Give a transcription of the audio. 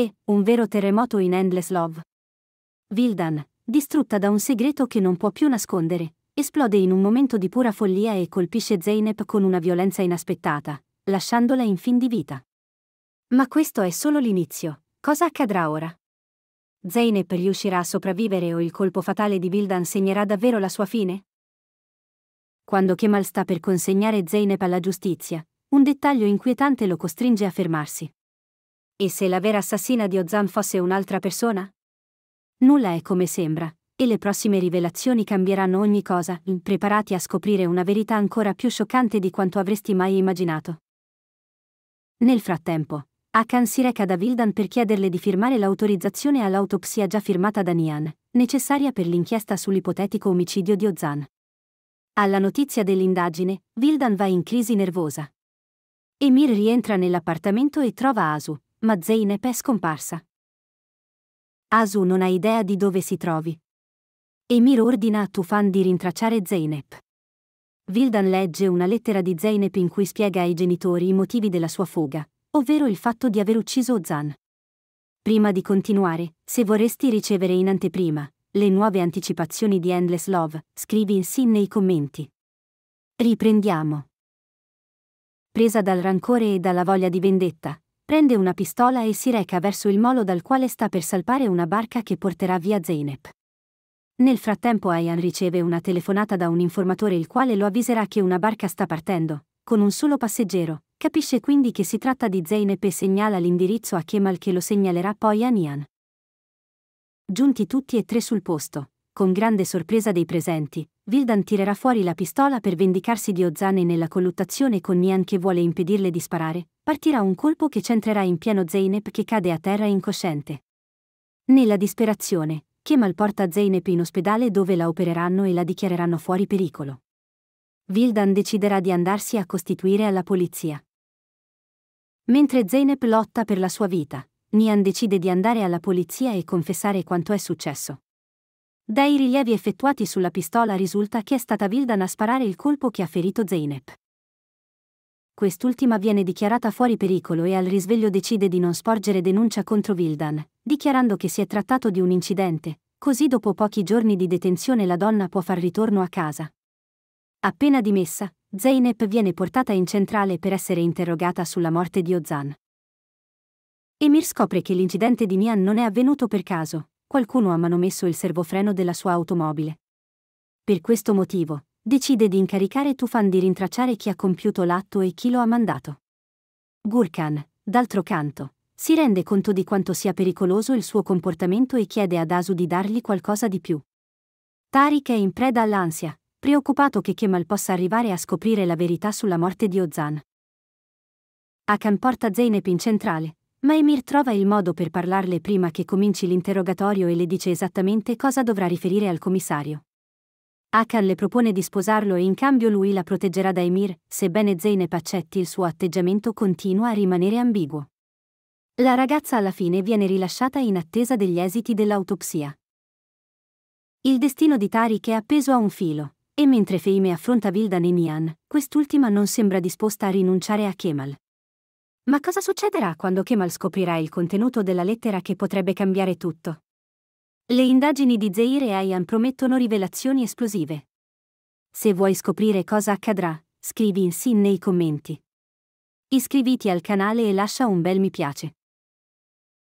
E, un vero terremoto in Endless Love. Vildan, distrutta da un segreto che non può più nascondere, esplode in un momento di pura follia e colpisce Zeynep con una violenza inaspettata, lasciandola in fin di vita. Ma questo è solo l'inizio. Cosa accadrà ora? Zeynep riuscirà a sopravvivere o il colpo fatale di Vildan segnerà davvero la sua fine? Quando Kemal sta per consegnare Zeynep alla giustizia, un dettaglio inquietante lo costringe a fermarsi. E se la vera assassina di Ozan fosse un'altra persona? Nulla è come sembra, e le prossime rivelazioni cambieranno ogni cosa, preparati a scoprire una verità ancora più scioccante di quanto avresti mai immaginato. Nel frattempo, Akan si reca da Vildan per chiederle di firmare l'autorizzazione all'autopsia già firmata da Nian, necessaria per l'inchiesta sull'ipotetico omicidio di Ozan. Alla notizia dell'indagine, Vildan va in crisi nervosa. Emir rientra nell'appartamento e trova Asu, ma Zeynep è scomparsa. Asu non ha idea di dove si trovi. Emir ordina a Tufan di rintracciare Zeynep. Vildan legge una lettera di Zeynep in cui spiega ai genitori i motivi della sua fuga, ovvero il fatto di aver ucciso Zan. Prima di continuare, se vorresti ricevere in anteprima le nuove anticipazioni di Endless Love, scrivi in sin nei commenti. Riprendiamo. Presa dal rancore e dalla voglia di vendetta, prende una pistola e si reca verso il molo dal quale sta per salpare una barca che porterà via Zeynep. Nel frattempo Ayan riceve una telefonata da un informatore il quale lo avviserà che una barca sta partendo, con un solo passeggero, capisce quindi che si tratta di Zeynep e segnala l'indirizzo a Kemal che lo segnalerà poi a Nian. Giunti tutti e tre sul posto, con grande sorpresa dei presenti, Vildan tirerà fuori la pistola per vendicarsi di Ozane nella colluttazione con Nian che vuole impedirle di sparare, partirà un colpo che centrerà in pieno Zeynep che cade a terra incosciente. Nella disperazione, Kemal porta Zeynep in ospedale dove la opereranno e la dichiareranno fuori pericolo. Vildan deciderà di andarsi a costituire alla polizia. Mentre Zeynep lotta per la sua vita, Nian decide di andare alla polizia e confessare quanto è successo. Dai rilievi effettuati sulla pistola risulta che è stata Vildan a sparare il colpo che ha ferito Zeynep quest'ultima viene dichiarata fuori pericolo e al risveglio decide di non sporgere denuncia contro Vildan, dichiarando che si è trattato di un incidente, così dopo pochi giorni di detenzione la donna può far ritorno a casa. Appena dimessa, Zeynep viene portata in centrale per essere interrogata sulla morte di Ozan. Emir scopre che l'incidente di Mian non è avvenuto per caso, qualcuno ha manomesso il servofreno della sua automobile. Per questo motivo, decide di incaricare Tufan di rintracciare chi ha compiuto l'atto e chi lo ha mandato. Gurkhan, d'altro canto, si rende conto di quanto sia pericoloso il suo comportamento e chiede ad Asu di dargli qualcosa di più. Tariq è in preda all'ansia, preoccupato che Kemal possa arrivare a scoprire la verità sulla morte di Ozan. Akan porta Zeynep in centrale, ma Emir trova il modo per parlarle prima che cominci l'interrogatorio e le dice esattamente cosa dovrà riferire al commissario. Akan le propone di sposarlo e in cambio lui la proteggerà da Emir, sebbene Zeynep accetti il suo atteggiamento continua a rimanere ambiguo. La ragazza alla fine viene rilasciata in attesa degli esiti dell'autopsia. Il destino di Tariq è appeso a un filo, e mentre Feime affronta Vildan e Nian, quest'ultima non sembra disposta a rinunciare a Kemal. Ma cosa succederà quando Kemal scoprirà il contenuto della lettera che potrebbe cambiare tutto? Le indagini di Zeir e Ayan promettono rivelazioni esplosive. Se vuoi scoprire cosa accadrà, scrivi in sin nei commenti. Iscriviti al canale e lascia un bel mi piace.